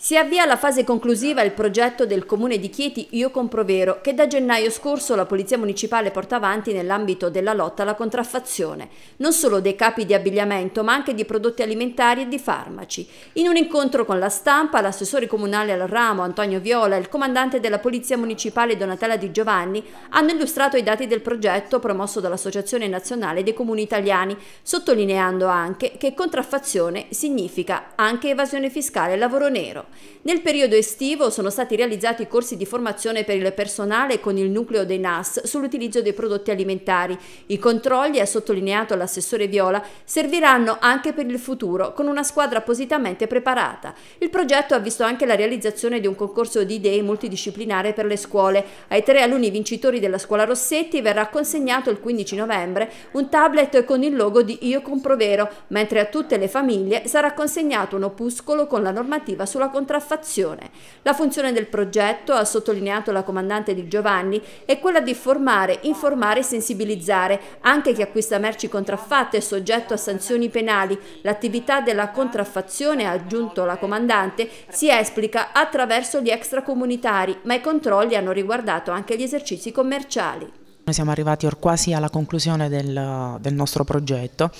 Si avvia alla fase conclusiva il progetto del comune di Chieti Io Comprovero che da gennaio scorso la Polizia Municipale porta avanti nell'ambito della lotta alla contraffazione, non solo dei capi di abbigliamento ma anche di prodotti alimentari e di farmaci. In un incontro con la stampa l'assessore comunale al ramo Antonio Viola e il comandante della Polizia Municipale Donatella Di Giovanni hanno illustrato i dati del progetto promosso dall'Associazione Nazionale dei Comuni Italiani, sottolineando anche che contraffazione significa anche evasione fiscale e lavoro nero. Nel periodo estivo sono stati realizzati corsi di formazione per il personale con il nucleo dei NAS sull'utilizzo dei prodotti alimentari. I controlli, ha sottolineato l'assessore Viola, serviranno anche per il futuro con una squadra appositamente preparata. Il progetto ha visto anche la realizzazione di un concorso di idee multidisciplinare per le scuole. Ai tre alunni vincitori della scuola Rossetti verrà consegnato il 15 novembre un tablet con il logo di Io Comprovero, mentre a tutte le famiglie sarà consegnato un opuscolo con la normativa sulla costruzione contraffazione. La funzione del progetto, ha sottolineato la comandante Di Giovanni, è quella di formare, informare e sensibilizzare anche chi acquista merci contraffatte è soggetto a sanzioni penali. L'attività della contraffazione, ha aggiunto la comandante, si esplica attraverso gli extracomunitari, ma i controlli hanno riguardato anche gli esercizi commerciali. Noi siamo arrivati or quasi alla conclusione del, del nostro progetto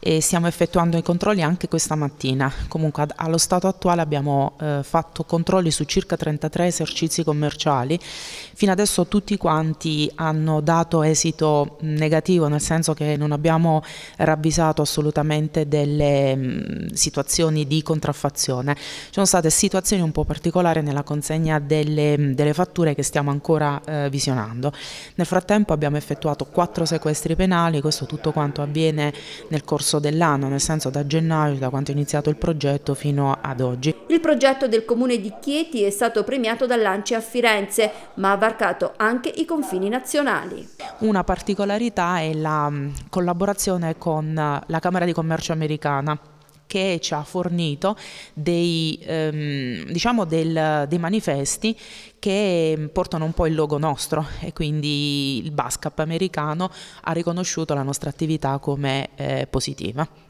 e stiamo effettuando i controlli anche questa mattina. Comunque allo stato attuale abbiamo eh, fatto controlli su circa 33 esercizi commerciali, fino adesso tutti quanti hanno dato esito negativo, nel senso che non abbiamo ravvisato assolutamente delle mh, mm, situazioni di contraffazione. Ci sono state situazioni un po' particolari nella consegna delle, mm, delle fatture che stiamo ancora eh, visionando. Nel frattempo abbiamo effettuato quattro sequestri penali, questo tutto quanto avviene nel corso corso dell'anno, nel senso da gennaio, da quanto è iniziato il progetto fino ad oggi. Il progetto del comune di Chieti è stato premiato da Lanci a Firenze, ma ha varcato anche i confini nazionali. Una particolarità è la mm, collaborazione con eh, la Camera di Commercio americana che ci ha fornito dei, ehm, diciamo del, dei manifesti che portano un po' il logo nostro e quindi il BASCAP americano ha riconosciuto la nostra attività come eh, positiva.